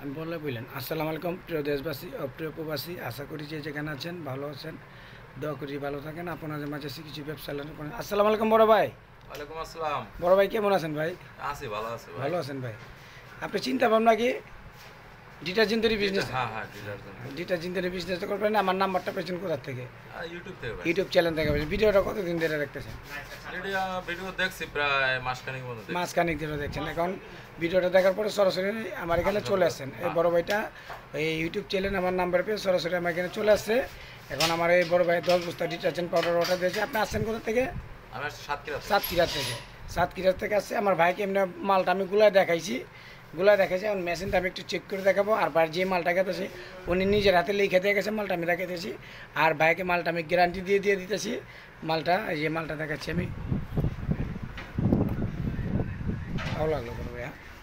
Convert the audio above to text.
আমি বললে বুঝলেন আসসালামু আলাইকুম প্রিয় দেশবাসী ও প্রিয় উপবাসী আশা করি যে যেখানে আছেন ভালো আছেন দোয়া করি ভালো থাকেন আপনাদের মাঝে কিছু ব্যবসা আসসালামু আলাইকুম বড় ভাই ওয়ালাইকুম আসসালাম বড় ভাই কেমন আছেন ভাই আছি ভালো আছি ভালো আছেন ভাই আপনি চিন্তা ভাবনা কি ডিটারজেন্টেরই বিজনেস হ্যাঁ হ্যাঁ ডিটারজেন্টেরই বিজনেস তো করবেন আমার নাম্বারটা পেয়েছেন কোথা থেকে ইউটিউব থেকে ইউটিউব চ্যানেল থেকে পেয়েছেন ভিডিওটা কতদিন ধরে দেখতেছেন ভিডিও দেখছি প্রায় মাসখানিক মতো মাসখানিক ধরে দেখছেন এখন ভিডিওটা দেখার পরে সরাসরি আমার এখানে হ্যাঁ, চলে হ্যাঁ। আসছেন এই বড় ভাইটা এই ইউটিউব চ্যানেল আমার নাম্বার পেয়ে সরাসরি আমার এখানে চলে আসছে এখন আমার এই বড় ভাই দশ বস্তা ডিটারজেন্ট পাউডার অর্ডার দিয়েছে আপনি আসছেন কোথা থেকে আমার সাতক্ষীরা সাতক্ষীরা থেকে সাতক্ষীরা থেকে আসছে আমার ভাইকে এমনি মালটা আমি গুলায় দেখাইছি গুলায় দেখাইছি এখন মেশিনটা আমি একটু চেক করে দেখাবো আর ভাই যে মালটা খেতেছি উনি নিজের হাতে লিখে দিয়ে গেছে মালটা আমি দেখাইতেছি আর ভাইকে মালটা আমি গ্যারান্টি দিয়ে দিয়ে দিতেছি মালটা এই যে মালটা দেখাচ্ছি আমি ভালো লাগলো ভাইয়া